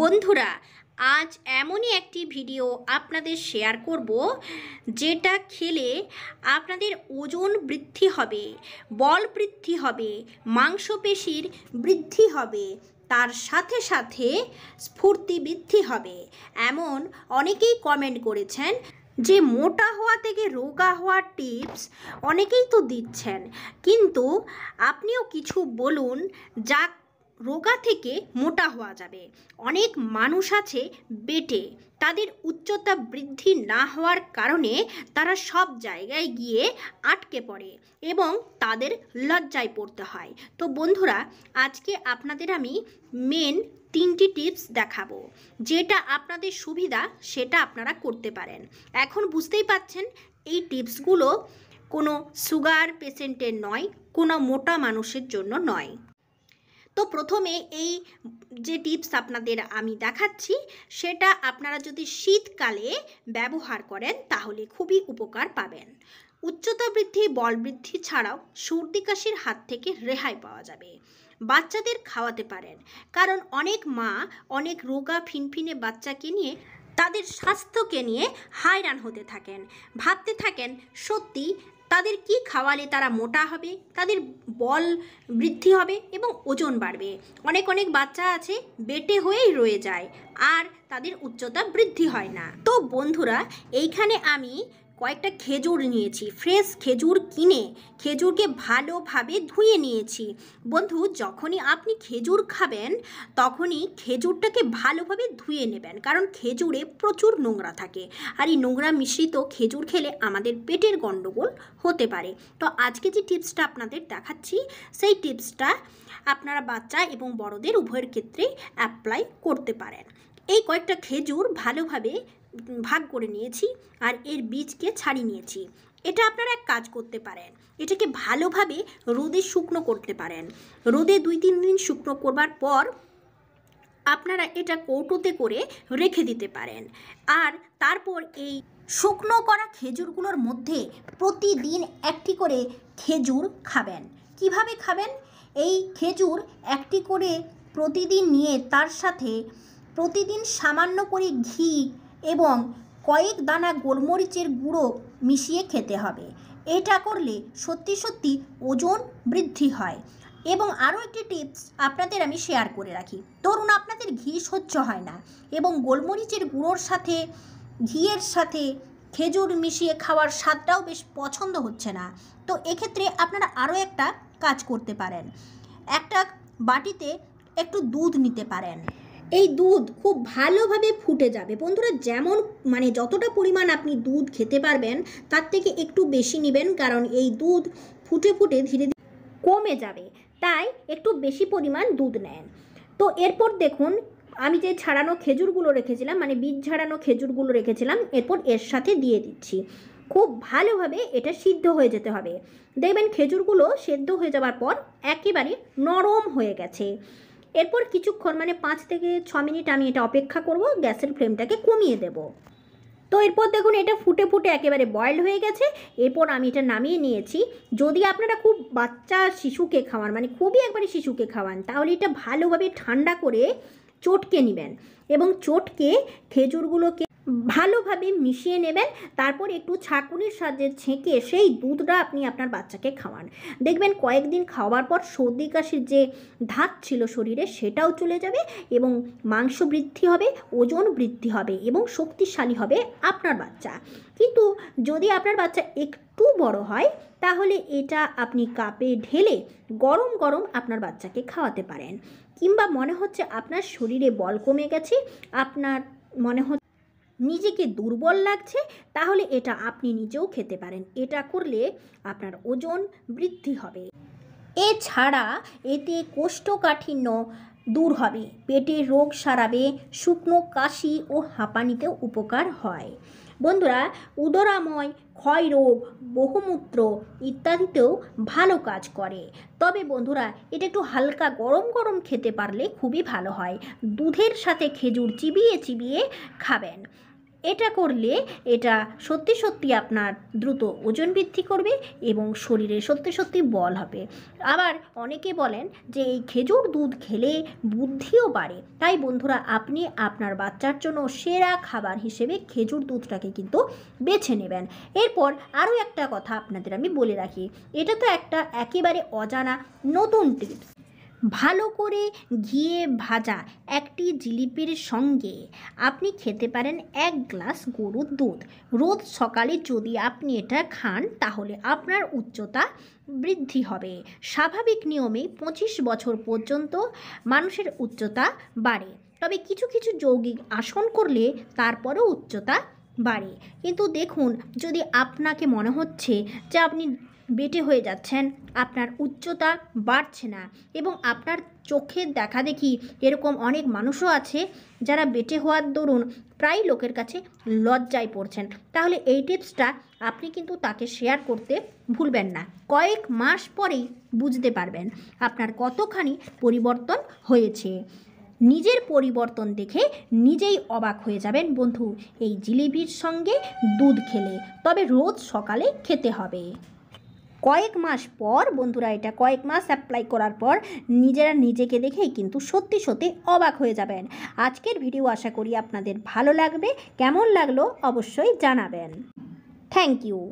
বন্ধুরা আজ এমনই একটি ভিডিও আপনাদের শেয়ার করব যেটা খেলে আপনাদের ওজন বৃদ্ধি হবে বল বৃদ্ধি হবে মাংসপেশির বৃদ্ধি হবে তার সাথে সাথে স্ফূর্তি বৃদ্ধি হবে এমন অনেকেই কমেন্ট করেছেন যে মোটা হওয়া থেকে রোগা হওয়ার টিপস অনেকেই তো দিচ্ছেন কিন্তু আপনিও কিছু বলুন যা রোগা থেকে মোটা হওয়া যাবে অনেক মানুষ আছে বেটে তাদের উচ্চতা বৃদ্ধি না হওয়ার কারণে তারা সব জায়গায় গিয়ে আটকে পড়ে এবং তাদের লজ্জায় পড়তে হয় তো বন্ধুরা আজকে আপনাদের আমি মেন তিনটি টিপস দেখাবো যেটা আপনাদের সুবিধা সেটা আপনারা করতে পারেন এখন বুঝতেই পাচ্ছেন এই টিপসগুলো কোনো সুগার পেশেন্টের নয় কোনো মোটা মানুষের জন্য নয় তো প্রথমে এই যে টিপস আপনাদের আমি দেখাচ্ছি সেটা আপনারা যদি শীতকালে ব্যবহার করেন তাহলে খুবই উপকার পাবেন উচ্চতা বৃদ্ধি বল বৃদ্ধি ছাড়াও সর্দি কাশির হাত থেকে রেহাই পাওয়া যাবে বাচ্চাদের খাওয়াতে পারেন কারণ অনেক মা অনেক রোগা ফিনফিনে বাচ্চাকে নিয়ে তাদের স্বাস্থ্যকে নিয়ে হায়রান হতে থাকেন ভাবতে থাকেন সত্যি তাদের কি খাওয়ালে তারা মোটা হবে তাদের বল বৃদ্ধি হবে এবং ওজন বাড়বে অনেক অনেক বাচ্চা আছে বেটে হয়েই রয়ে যায় আর তাদের উচ্চতা বৃদ্ধি হয় না তো বন্ধুরা এইখানে আমি কয়েকটা খেজুর নিয়েছি ফ্রেশ খেজুর কিনে খেজুরকে ভালোভাবে ধুয়ে নিয়েছি বন্ধু যখনই আপনি খেজুর খাবেন তখনই খেজুরটাকে ভালোভাবে ধুয়ে নেবেন কারণ খেজুরে প্রচুর নোংরা থাকে আর এই নোংরা মিশ্রিত খেজুর খেলে আমাদের পেটের গণ্ডগোল হতে পারে তো আজকে যে টিপসটা আপনাদের দেখাচ্ছি সেই টিপসটা আপনারা বাচ্চা এবং বড়দের উভয়ের ক্ষেত্রে অ্যাপ্লাই করতে পারেন এই কয়েকটা খেজুর ভালোভাবে ভাগ করে নিয়েছি আর এর বীজকে ছাড়িয়ে নিয়েছি এটা আপনারা এক কাজ করতে পারেন এটাকে ভালোভাবে রোদে শুকনো করতে পারেন রোদে দুই তিন দিন শুকনো করবার পর আপনারা এটা কৌটোতে করে রেখে দিতে পারেন আর তারপর এই শুকনো করা খেজুরগুলোর মধ্যে প্রতিদিন একটি করে খেজুর খাবেন কিভাবে খাবেন এই খেজুর একটি করে প্রতিদিন নিয়ে তার সাথে প্রতিদিন সামান্য করে ঘি এবং কয়েক দানা গোলমরিচের গুঁড়ো মিশিয়ে খেতে হবে এটা করলে সত্যি সত্যি ওজন বৃদ্ধি হয় এবং আরও একটি টিপস আপনাদের আমি শেয়ার করে রাখি ধরুন আপনাদের ঘি সহ্য হয় না এবং গোলমরিচের গুঁড়োর সাথে ঘিয়ের সাথে খেজুর মিশিয়ে খাওয়ার স্বাদটাও বেশ পছন্দ হচ্ছে না তো এক্ষেত্রে আপনারা আরও একটা কাজ করতে পারেন একটা বাটিতে একটু দুধ নিতে পারেন এই দুধ খুব ভালোভাবে ফুটে যাবে বন্ধুরা যেমন মানে যতটা পরিমাণ আপনি দুধ খেতে পারবেন তার থেকে একটু বেশি নেবেন কারণ এই দুধ ফুটে ফুটে ধীরে ধীরে কমে যাবে তাই একটু বেশি পরিমাণ দুধ নেন তো এরপর দেখুন আমি যে ছাড়ানো খেজুরগুলো রেখেছিলাম মানে বীজ ছাড়ানো খেজুরগুলো রেখেছিলাম এরপর এর সাথে দিয়ে দিচ্ছি খুব ভালোভাবে এটা সিদ্ধ হয়ে যেতে হবে দেখবেন খেজুরগুলো সেদ্ধ হয়ে যাওয়ার পর একেবারে নরম হয়ে গেছে এরপর কিছুক্ষণ মানে পাঁচ থেকে ছ মিনিট আমি এটা অপেক্ষা করব গ্যাসের ফ্লেমটাকে কমিয়ে দেব তো এরপর দেখুন এটা ফুটে ফুটে একেবারে বয়েল হয়ে গেছে এরপর আমি এটা নামিয়ে নিয়েছি যদি আপনারা খুব বাচ্চা শিশুকে খাওয়ান মানে খুবই একবারে শিশুকে খাওয়ান তাহলে এটা ভালোভাবে ঠান্ডা করে চটকে নেবেন এবং চটকে খেজুরগুলোকে ভালোভাবে মিশিয়ে নেবেন তারপর একটু ছাঁকুনির সাহায্যে ছেঁকে সেই দুধটা আপনি আপনার বাচ্চাকে খাওয়ান দেখবেন কয়েকদিন খাওয়ার পর সর্দি কাশির যে ধাত ছিল শরীরে সেটাও চলে যাবে এবং মাংস বৃদ্ধি হবে ওজন বৃদ্ধি হবে এবং শক্তিশালী হবে আপনার বাচ্চা কিন্তু যদি আপনার বাচ্চা একটু বড় হয় তাহলে এটা আপনি কাপে ঢেলে গরম গরম আপনার বাচ্চাকে খাওয়াতে পারেন কিংবা মনে হচ্ছে আপনার শরীরে বল কমে গেছে আপনার মনে হচ্ছে নিজেকে দুর্বল লাগছে তাহলে এটা আপনি নিজেও খেতে পারেন এটা করলে আপনার ওজন বৃদ্ধি হবে এছাড়া এতে কোষ্ঠকাঠিন্য দূর হবে পেটের রোগ সারাবে শুকনো কাশি ও হাঁপানিতেও উপকার হয় বন্ধুরা উদরাময় ক্ষয়রোগ বহুমূত্র ইত্যাদিতেও ভালো কাজ করে তবে বন্ধুরা এটা একটু হালকা গরম গরম খেতে পারলে খুবই ভালো হয় দুধের সাথে খেজুর চিবিয়ে চিবিয়ে খাবেন এটা করলে এটা সত্যি সত্যি আপনার দ্রুত ওজন বৃদ্ধি করবে এবং শরীরে সত্যি সত্যি বল হবে আবার অনেকে বলেন যে এই খেজুর দুধ খেলে বুদ্ধিও বাড়ে তাই বন্ধুরা আপনি আপনার বাচ্চার জন্য সেরা খাবার হিসেবে খেজুর দুধটাকে কিন্তু বেছে নেবেন এরপর আরও একটা কথা আপনাদের আমি বলে রাখি এটা তো একটা একেবারে অজানা নতুন টিপস ভালো করে ঘিয়ে ভাজা একটি জিলিপির সঙ্গে আপনি খেতে পারেন এক গ্লাস গরুর দুধ রোজ সকালে যদি আপনি এটা খান তাহলে আপনার উচ্চতা বৃদ্ধি হবে স্বাভাবিক নিয়মে পঁচিশ বছর পর্যন্ত মানুষের উচ্চতা বাড়ে তবে কিছু কিছু যৌগিক আসন করলে তারপরেও উচ্চতা বাড়ে কিন্তু দেখুন যদি আপনাকে মনে হচ্ছে যে আপনি বেটে হয়ে যাচ্ছেন আপনার উচ্চতা বাড়ছে না এবং আপনার চোখের দেখা দেখি এরকম অনেক মানুষও আছে যারা বেটে হওয়ার দরুন প্রায় লোকের কাছে লজ্জায় পড়ছেন তাহলে এই টিপসটা আপনি কিন্তু তাকে শেয়ার করতে ভুলবেন না কয়েক মাস পরেই বুঝতে পারবেন আপনার কতখানি পরিবর্তন হয়েছে নিজের পরিবর্তন দেখে নিজেই অবাক হয়ে যাবেন বন্ধু এই জিলিপির সঙ্গে দুধ খেলে তবে রোজ সকালে খেতে হবে কয়েক মাস পর বন্ধুরা এটা কয়েক মাস অ্যাপ্লাই করার পর নিজেরা নিজেকে দেখেই কিন্তু সত্যি সত্যি অবাক হয়ে যাবেন আজকের ভিডিও আশা করি আপনাদের ভালো লাগবে কেমন লাগলো অবশ্যই জানাবেন থ্যাংক ইউ